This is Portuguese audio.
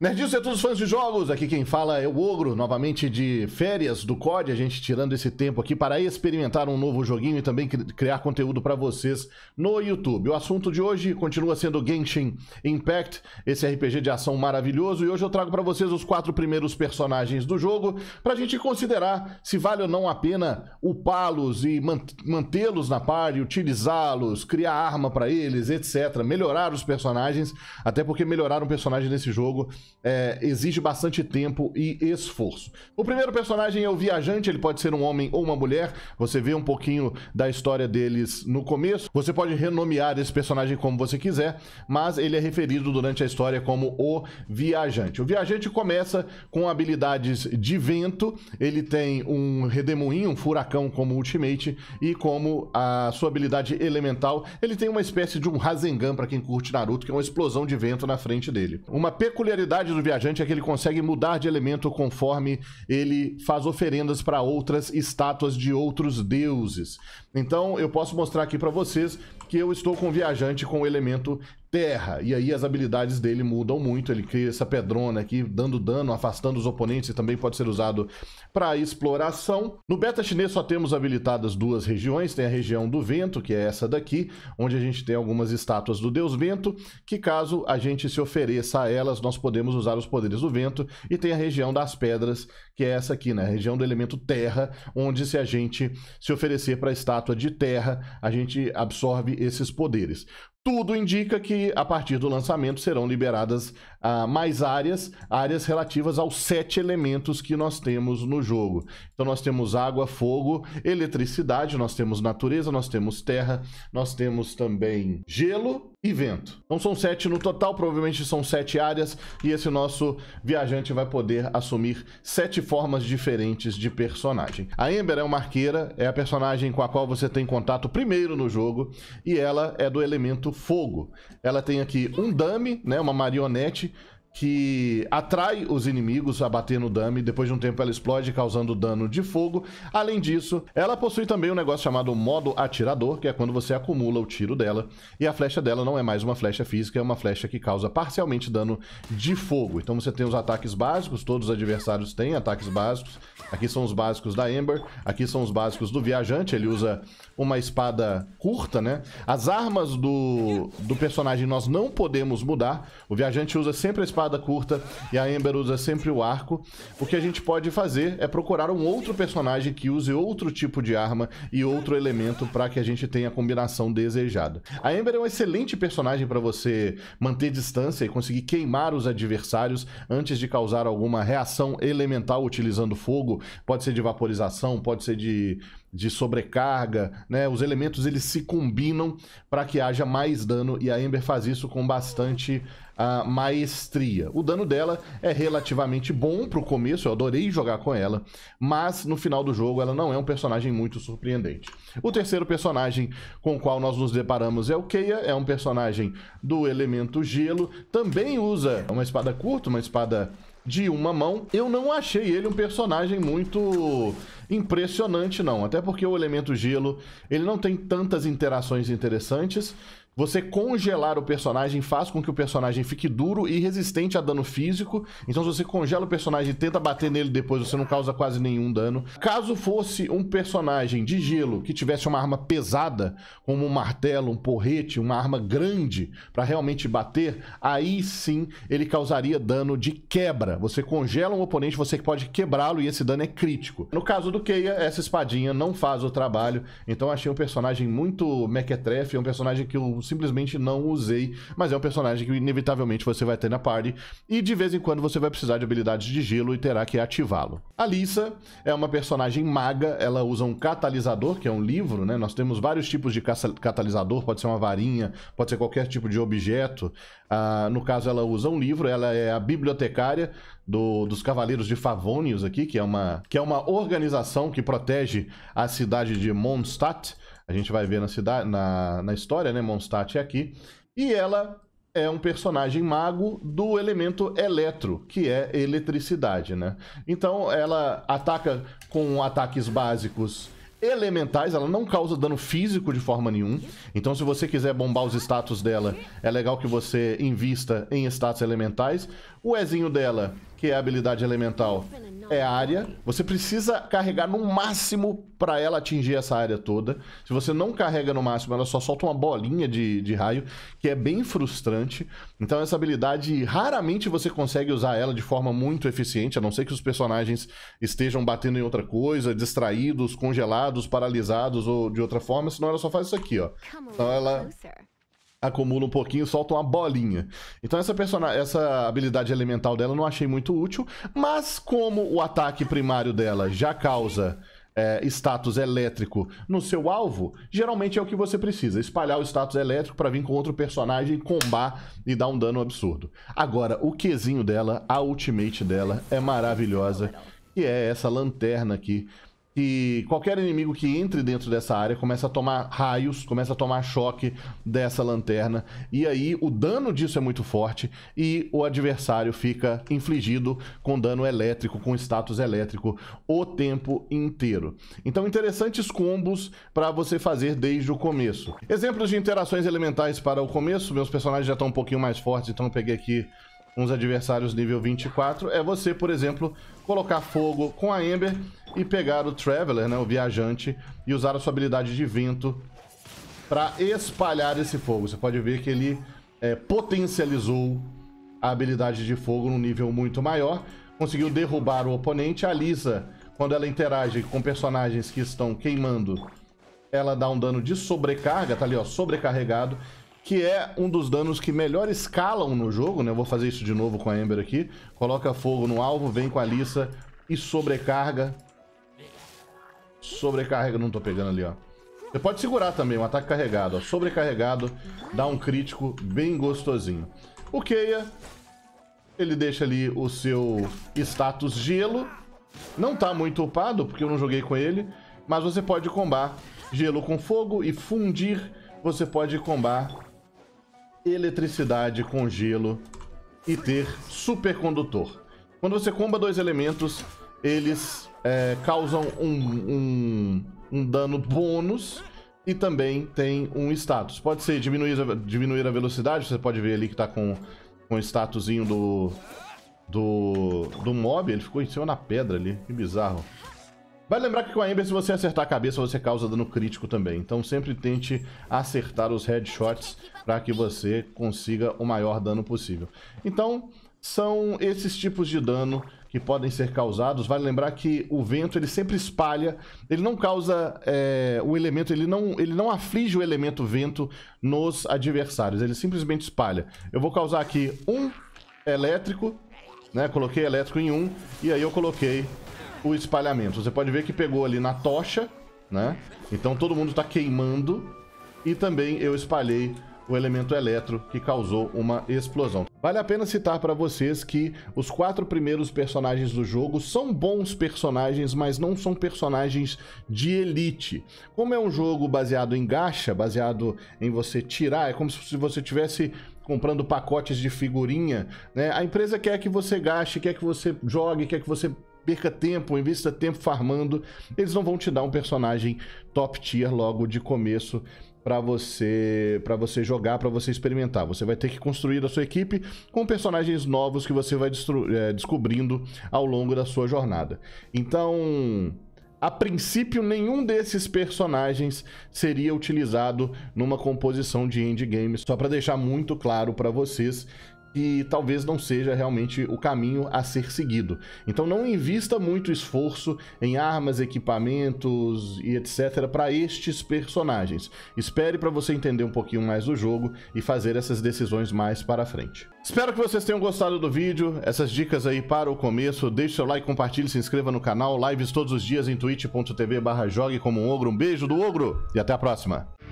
Nerdice e é todos os fãs de jogos, aqui quem fala é o Ogro, novamente de férias do COD, a gente tirando esse tempo aqui para experimentar um novo joguinho e também criar conteúdo para vocês no YouTube. O assunto de hoje continua sendo Genshin Impact, esse RPG de ação maravilhoso, e hoje eu trago para vocês os quatro primeiros personagens do jogo, para a gente considerar se vale ou não a pena upá-los e mantê-los na party, utilizá-los, criar arma para eles, etc. Melhorar os personagens, até porque melhorar um personagem nesse jogo é, exige bastante tempo e esforço. O primeiro personagem é o viajante, ele pode ser um homem ou uma mulher. Você vê um pouquinho da história deles no começo. Você pode renomear esse personagem como você quiser, mas ele é referido durante a história como o viajante. O viajante começa com habilidades de vento, ele tem um redemoinho, um furacão como ultimate e como a sua habilidade elemental, ele tem uma espécie de um Rasengan para quem curte Naruto, que é uma explosão de vento na frente dele. Uma peculiaridade habilidade do viajante é que ele consegue mudar de elemento conforme ele faz oferendas para outras estátuas de outros deuses. Então eu posso mostrar aqui para vocês que eu estou com um viajante com o elemento terra. E aí as habilidades dele mudam muito. Ele cria essa pedrona aqui, dando dano, afastando os oponentes e também pode ser usado para exploração. No beta chinês só temos habilitadas duas regiões. Tem a região do vento, que é essa daqui, onde a gente tem algumas estátuas do deus vento, que caso a gente se ofereça a elas, nós podemos usar os poderes do vento. E tem a região das pedras, que é essa aqui, né? A região do elemento terra, onde se a gente se oferecer para estátuas estátua de terra, a gente absorve esses poderes. Tudo indica que, a partir do lançamento, serão liberadas ah, mais áreas, áreas relativas aos sete elementos que nós temos no jogo. Então, nós temos água, fogo, eletricidade, nós temos natureza, nós temos terra, nós temos também gelo e vento. Então, são sete no total, provavelmente são sete áreas, e esse nosso viajante vai poder assumir sete formas diferentes de personagem. A Ember é uma arqueira, é a personagem com a qual você tem contato primeiro no jogo, e ela é do elemento fogo. Ela tem aqui um dummy, né, uma marionete que atrai os inimigos a bater no dummy, depois de um tempo ela explode causando dano de fogo. Além disso, ela possui também um negócio chamado modo atirador, que é quando você acumula o tiro dela, e a flecha dela não é mais uma flecha física, é uma flecha que causa parcialmente dano de fogo. Então você tem os ataques básicos, todos os adversários têm ataques básicos. Aqui são os básicos da Ember, aqui são os básicos do Viajante, ele usa uma espada curta, né? As armas do, do personagem nós não podemos mudar, o Viajante usa sempre a espada espada curta e a Ember usa sempre o arco. O que a gente pode fazer é procurar um outro personagem que use outro tipo de arma e outro elemento para que a gente tenha a combinação desejada. A Ember é um excelente personagem para você manter distância e conseguir queimar os adversários antes de causar alguma reação elemental utilizando fogo. Pode ser de vaporização, pode ser de de sobrecarga, né? Os elementos eles se combinam para que haja mais dano e a Ember faz isso com bastante uh, maestria. O dano dela é relativamente bom para o começo, eu adorei jogar com ela, mas no final do jogo ela não é um personagem muito surpreendente. O terceiro personagem com o qual nós nos deparamos é o Keia, é um personagem do elemento gelo, também usa uma espada curta, uma espada de uma mão. Eu não achei ele um personagem muito impressionante, não. Até porque o elemento gelo, ele não tem tantas interações interessantes. Você congelar o personagem faz com que o personagem fique duro e resistente a dano físico. Então, se você congela o personagem e tenta bater nele depois, você não causa quase nenhum dano. Caso fosse um personagem de gelo que tivesse uma arma pesada, como um martelo, um porrete, uma arma grande para realmente bater, aí sim ele causaria dano de quebra. Você congela um oponente, você pode quebrá-lo e esse dano é crítico. No caso do Keia, essa espadinha não faz o trabalho. Então, achei um personagem muito mequetrefe, um personagem que o simplesmente não usei, mas é um personagem que inevitavelmente você vai ter na party e de vez em quando você vai precisar de habilidades de gelo e terá que ativá-lo. A Lisa é uma personagem maga, ela usa um catalisador, que é um livro, né? Nós temos vários tipos de catalisador, pode ser uma varinha, pode ser qualquer tipo de objeto. Ah, no caso, ela usa um livro, ela é a bibliotecária do, dos Cavaleiros de Favonius aqui, que é, uma, que é uma organização que protege a cidade de Mondstadt, a gente vai ver na, cidade, na, na história, né? Mondstadt é aqui. E ela é um personagem mago do elemento eletro, que é eletricidade, né? Então ela ataca com ataques básicos elementais, ela não causa dano físico de forma nenhuma. Então, se você quiser bombar os status dela, é legal que você invista em status elementais. O Ezinho dela que é a habilidade elemental? É área. Você precisa carregar no máximo para ela atingir essa área toda. Se você não carrega no máximo, ela só solta uma bolinha de, de raio, que é bem frustrante. Então, essa habilidade, raramente você consegue usar ela de forma muito eficiente, a não ser que os personagens estejam batendo em outra coisa, distraídos, congelados, paralisados ou de outra forma, senão ela só faz isso aqui, ó. Então, ela acumula um pouquinho, solta uma bolinha. Então essa, essa habilidade elemental dela eu não achei muito útil, mas como o ataque primário dela já causa é, status elétrico no seu alvo, geralmente é o que você precisa, espalhar o status elétrico para vir com outro personagem, combar e dar um dano absurdo. Agora, o Qzinho dela, a ultimate dela, é maravilhosa, que é essa lanterna aqui, que qualquer inimigo que entre dentro dessa área começa a tomar raios, começa a tomar choque dessa lanterna, e aí o dano disso é muito forte e o adversário fica infligido com dano elétrico, com status elétrico o tempo inteiro. Então, interessantes combos para você fazer desde o começo. Exemplos de interações elementais para o começo, meus personagens já estão um pouquinho mais fortes, então eu peguei aqui uns adversários nível 24 é você, por exemplo, colocar fogo com a Ember e pegar o Traveler, né, o viajante, e usar a sua habilidade de vento para espalhar esse fogo. Você pode ver que ele é, potencializou a habilidade de fogo num nível muito maior, conseguiu derrubar o oponente. A Lisa, quando ela interage com personagens que estão queimando, ela dá um dano de sobrecarga, tá ali, ó, sobrecarregado que é um dos danos que melhor escalam no jogo, né? Eu vou fazer isso de novo com a Ember aqui. Coloca fogo no alvo, vem com a Lissa e sobrecarga. Sobrecarrega, não tô pegando ali, ó. Você pode segurar também, um ataque carregado, ó. Sobrecarregado, dá um crítico bem gostosinho. O Keia, ele deixa ali o seu status gelo. Não tá muito upado, porque eu não joguei com ele, mas você pode combar gelo com fogo e fundir, você pode combar eletricidade com gelo e ter supercondutor. Quando você comba dois elementos, eles é, causam um, um, um dano bônus e também tem um status. Pode ser diminuir a, diminuir a velocidade, você pode ver ali que tá com, com o statusinho do, do, do mob, ele ficou em cima na pedra ali, que bizarro. Vai lembrar que com a Ember, se você acertar a cabeça, você causa dano crítico também. Então sempre tente acertar os headshots para que você consiga o maior dano possível. Então, são esses tipos de dano que podem ser causados. Vale lembrar que o vento ele sempre espalha, ele não causa é, o elemento, ele não, ele não aflige o elemento vento nos adversários, ele simplesmente espalha. Eu vou causar aqui um elétrico, né? Coloquei elétrico em um, e aí eu coloquei o espalhamento. Você pode ver que pegou ali na tocha, né? Então todo mundo está queimando. E também eu espalhei o elemento eletro que causou uma explosão. Vale a pena citar para vocês que os quatro primeiros personagens do jogo são bons personagens, mas não são personagens de elite. Como é um jogo baseado em gacha, baseado em você tirar, é como se você tivesse comprando pacotes de figurinha, né? A empresa quer que você gaste, quer que você jogue, quer que você perca tempo, invista tempo farmando. Eles não vão te dar um personagem top tier logo de começo para você para você jogar, para você experimentar. Você vai ter que construir a sua equipe com personagens novos que você vai é, descobrindo ao longo da sua jornada. Então, a princípio, nenhum desses personagens seria utilizado numa composição de endgame, só para deixar muito claro para vocês que talvez não seja realmente o caminho a ser seguido. Então não invista muito esforço em armas, equipamentos e etc para estes personagens. Espere para você entender um pouquinho mais do jogo e fazer essas decisões mais para frente. Espero que vocês tenham gostado do vídeo, essas dicas aí para o começo. Deixe seu like, compartilhe, se inscreva no canal. Lives todos os dias em twitch.tv/jogue como um ogro. Um beijo do ogro e até a próxima.